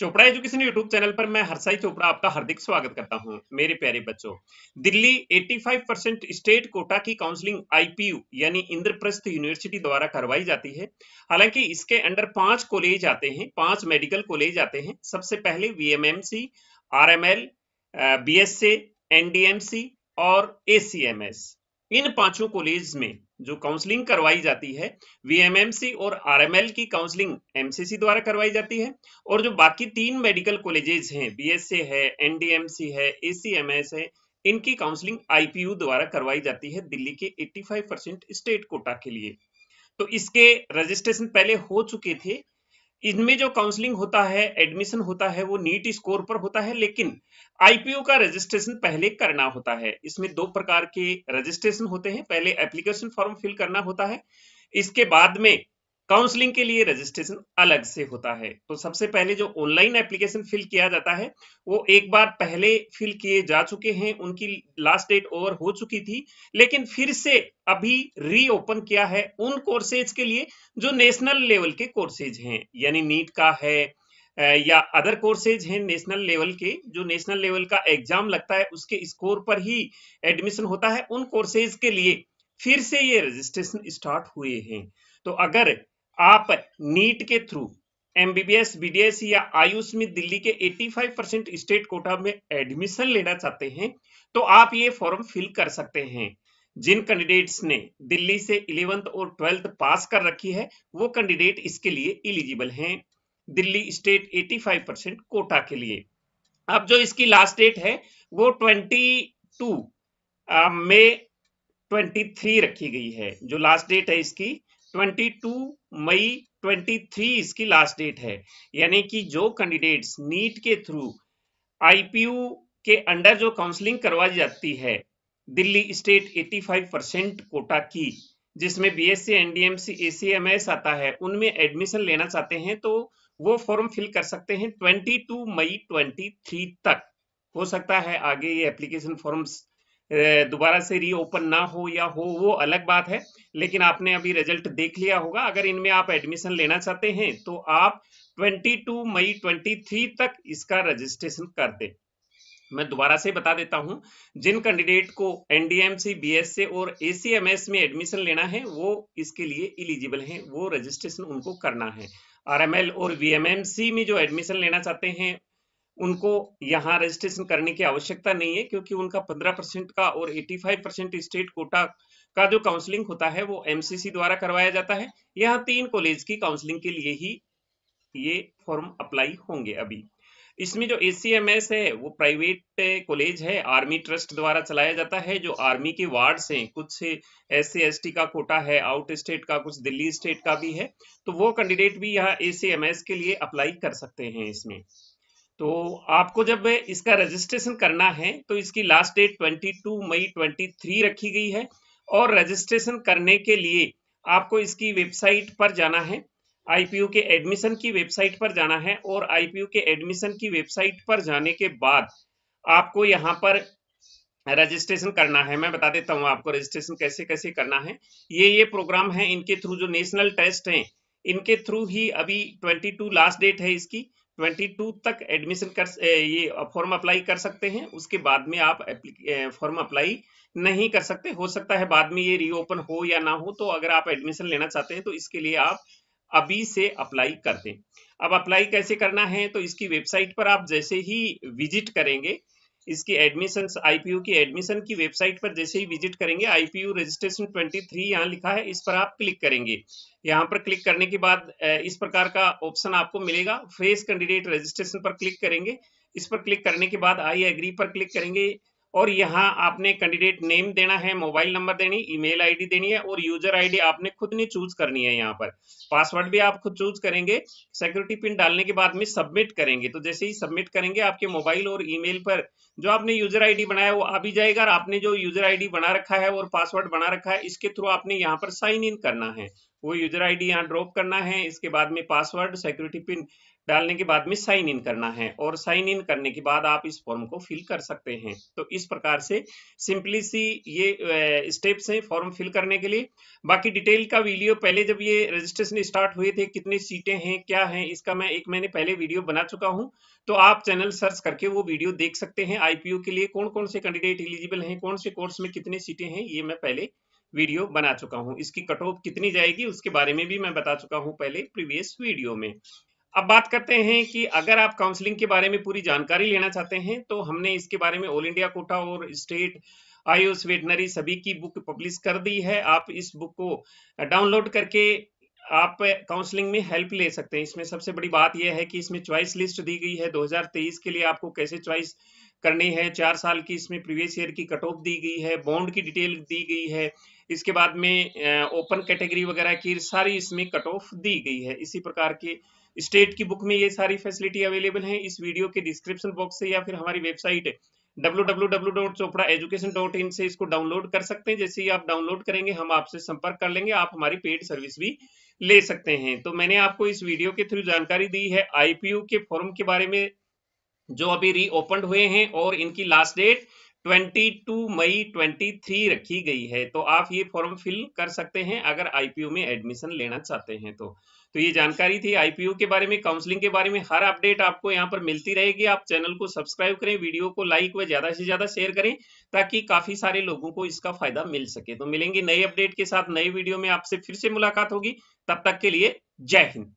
Chopra education YouTube channel पर मैं हरसाई चोपड़ा आपका हार्दिक स्वागत करता हूं मेरे प्यारे बच्चों दिल्ली 85 परसेंट स्टेट कोटा की काउंसलिंग आईपीयू यानी इंद्रप्रस्थ यूनिवर्सिटी द्वारा करवाई जाती है हालांकि इसके अंडर पांच कॉलेज आते हैं पांच मेडिकल कॉलेज आते हैं सबसे पहले V M M M C R L B S N D M C और ए सी एम एस इन पांचों कॉलेज में जो काउंसलिंग करवाई जाती है वीएमएमसी और आरएमएल की काउंसलिंग एमसीसी द्वारा करवाई जाती है और जो बाकी तीन मेडिकल कॉलेजेस हैं बीएससी है एनडीएमसी है एसीएमएस है इनकी काउंसलिंग आईपीयू द्वारा करवाई जाती है दिल्ली के 85 परसेंट स्टेट कोटा के लिए तो इसके रजिस्ट्रेशन पहले हो चुके थे इनमें जो काउंसलिंग होता है एडमिशन होता है वो नीट स्कोर पर होता है लेकिन आईपीओ का रजिस्ट्रेशन पहले करना होता है इसमें दो प्रकार के रजिस्ट्रेशन होते हैं पहले एप्लीकेशन फॉर्म फिल करना होता है इसके बाद में काउंसलिंग के लिए रजिस्ट्रेशन अलग से होता है तो सबसे पहले जो ऑनलाइन एप्लीकेशन फिल किया जाता है वो एक बार पहले फिल किए जा चुके हैं उनकी लास्ट डेट ओवर हो चुकी थी लेकिन फिर से अभी रीओपन किया है उन कोर्सेज के लिए जो नेशनल लेवल के कोर्सेज हैं यानी नीट का है या अदर कोर्सेज हैं नेशनल लेवल के जो नेशनल लेवल का एग्जाम लगता है उसके स्कोर पर ही एडमिशन होता है उन कोर्सेज के लिए फिर से ये रजिस्ट्रेशन स्टार्ट हुए हैं तो अगर आप नीट के थ्रू एमबीबीएस बीडीएस या आयुष में दिल्ली के 85 परसेंट स्टेट कोटा में एडमिशन लेना चाहते हैं तो आप ये फॉर्म फिल कर सकते हैं जिन कैंडिडेट्स ने दिल्ली से इलेवेंथ और ट्वेल्थ पास कर रखी है वो कैंडिडेट इसके लिए इलिजिबल हैं दिल्ली स्टेट 85 परसेंट कोटा के लिए अब जो इसकी लास्ट डेट है वो 22 मई 23 रखी गई है जो लास्ट डेट है इसकी 22 मई 23 इसकी लास्ट डेट है यानी कि जो कैंडिडेट्स नीट के थ्रू आईपीयू के अंडर जो काउंसलिंग करवाई जाती है दिल्ली स्टेट 85 परसेंट कोटा की जिसमें बीएससी एनडीएमसी एसीएमएस आता है उनमें एडमिशन लेना चाहते हैं तो वो फॉर्म फिल कर सकते हैं 22 मई 23 तक हो सकता है आगे ये एप्लीकेशन फॉर्म्स दोबारा से रीओपन ना हो या हो वो अलग बात है लेकिन आपने अभी रिजल्ट देख लिया होगा अगर इनमें आप एडमिशन लेना चाहते हैं तो आप 22 मई 23 तक इसका रजिस्ट्रेशन कर दें मैं दोबारा से बता देता हूं जिन कैंडिडेट को एनडीएमसी बीएसए और एसीएमएस में एडमिशन लेना है वो इसके लिए इलिजिबल हैं वो रजिस्ट्रेशन उनको करना है आरएमएल और वीएमएमसी में जो एडमिशन लेना चाहते हैं उनको यहाँ रजिस्ट्रेशन करने की आवश्यकता नहीं है क्योंकि उनका 15 परसेंट का और 85 परसेंट स्टेट कोटा का जो काउंसलिंग होता है वो एमसीसी द्वारा करवाया जाता है यहाँ तीन कॉलेज की काउंसलिंग के लिए ही ये फॉर्म अप्लाई होंगे अभी इसमें जो ए है वो प्राइवेट कॉलेज eh, है आर्मी ट्रस्ट द्वारा चलाया जाता है जो आर्मी के वार्ड्स हैं कुछ एस सी का कोटा है आउट स्टेट का कुछ दिल्ली स्टेट का भी है तो वो कैंडिडेट भी यहाँ ए के लिए अप्लाई कर सकते हैं इसमें तो आपको जब इसका रजिस्ट्रेशन करना है तो इसकी लास्ट डेट ट्वेंटी मई ट्वेंटी रखी गई है और रजिस्ट्रेशन करने के लिए आपको इसकी वेबसाइट पर जाना है आईपीयू के एडमिशन की वेबसाइट पर जाना है और आईपीयू के एडमिशन की वेबसाइट पर जाने के बाद आपको यहाँ पर रजिस्ट्रेशन करना है मैं बता देता हूँ आपको रजिस्ट्रेशन कैसे कैसे करना है ये ये प्रोग्राम है इनके थ्रू जो नेशनल टेस्ट है इनके थ्रू ही अभी 22 लास्ट डेट है इसकी 22 तक एडमिशन कर ये फॉर्म अप्लाई कर सकते हैं उसके बाद में आप फॉर्म अप्लाई नहीं कर सकते हो सकता है बाद में ये रीओपन हो या ना हो तो अगर आप एडमिशन लेना चाहते हैं तो इसके लिए आप अभी से अप्लाई कर दें अब अप्लाई कैसे करना है तो इसकी वेबसाइट पर आप जैसे ही विजिट करेंगे इसकी एडमिशन आईपीयू की एडमिशन की वेबसाइट पर जैसे ही विजिट करेंगे आईपीयू रजिस्ट्रेशन 23 यहां लिखा है इस पर आप क्लिक करेंगे यहां पर क्लिक करने के बाद इस प्रकार का ऑप्शन आपको मिलेगा फ्रेश कैंडिडेट रजिस्ट्रेशन पर क्लिक करेंगे इस पर क्लिक करने के बाद आई एग्री पर क्लिक करेंगे और यहाँ आपने कैंडिडेट नेम देना है मोबाइल नंबर देनी ईमेल आईडी देनी है और यूजर आईडी आपने खुद ने चूज करनी है यहाँ पर पासवर्ड भी आप खुद चूज करेंगे सिक्योरिटी पिन डालने के बाद में सबमिट करेंगे तो जैसे ही सबमिट करेंगे आपके मोबाइल और ईमेल पर जो आपने यूजर आईडी बनाया वो आ भी जाएगा और आपने जो यूजर आईडी बना रखा है और पासवर्ड बना रखा है इसके थ्रू आपने यहाँ पर साइन इन करना है वो यूजर आईडी यहाँ ड्रॉप करना है इसके बाद में पासवर्ड सिक्योरिटी पिन डालने के बाद में साइन इन करना है और साइन इन करने के बाद आप इस फॉर्म को फिल कर सकते हैं तो इस प्रकार से सिंपली सी ये स्टेप्स हैं फॉर्म फिल करने के लिए बाकी डिटेल का वीडियो पहले जब ये रजिस्ट्रेशन स्टार्ट हुए थे कितनी सीटें हैं क्या हैं इसका मैं एक मैंने पहले वीडियो बना चुका हूँ तो आप चैनल सर्च करके वो वीडियो देख सकते हैं आईपीओ के लिए कौन कौन से कैंडिडेट इलिजिबल हैं कौन से कोर्स में कितनी सीटें हैं ये मैं पहले वीडियो बना चुका हूँ इसकी कट ऑफ कितनी जाएगी उसके बारे में भी मैं बता चुका हूँ पहले प्रीवियस वीडियो में अब बात करते हैं कि अगर आप काउंसलिंग के बारे में पूरी जानकारी लेना चाहते हैं तो हमने इसके बारे में ऑल इंडिया कोटा और स्टेट आयुष वेटनरी सभी की बुक पब्लिश कर दी है आप इस बुक को डाउनलोड करके आप काउंसलिंग में हेल्प ले सकते हैं इसमें सबसे बड़ी बात यह है कि इसमें चॉइस लिस्ट दी गई है 2023 के लिए आपको कैसे चॉइस करनी है चार साल की इसमें प्रीवियस ईयर की कट ऑफ दी गई है बॉन्ड की डिटेल दी गई है इसके बाद में ओपन कैटेगरी वगैरह की सारी इसमें कट ऑफ दी गई है इसी प्रकार के स्टेट की बुक में ये सारी फैसिलिटी अवेलेबल है इस वीडियो के डिस्क्रिप्शन बॉक्स से या फिर हमारी वेबसाइट www.chopraeducation.in से इसको डाउनलोड कर सकते हैं जैसे ही आप डाउनलोड करेंगे हम आपसे संपर्क कर लेंगे आप हमारी पेड सर्विस भी ले सकते हैं तो मैंने आपको इस वीडियो के थ्रू जानकारी दी है आईपीयू के फॉर्म के बारे में जो अभी रीओपन हुए हैं और इनकी लास्ट डेट 22 मई 23 रखी गई है तो आप ये फॉर्म फिल कर सकते हैं अगर आईपीयू में एडमिशन लेना चाहते हैं तो तो ये जानकारी थी आईपीयू के बारे में काउंसलिंग के बारे में हर अपडेट आपको यहाँ पर मिलती रहेगी आप चैनल को सब्सक्राइब करें वीडियो को लाइक व ज्यादा से ज्यादा शेयर करें ताकि काफी सारे लोगों को इसका फायदा मिल सके तो मिलेंगे नए अपडेट के साथ नए वीडियो में आपसे फिर से मुलाकात होगी तब तक के लिए जय हिंद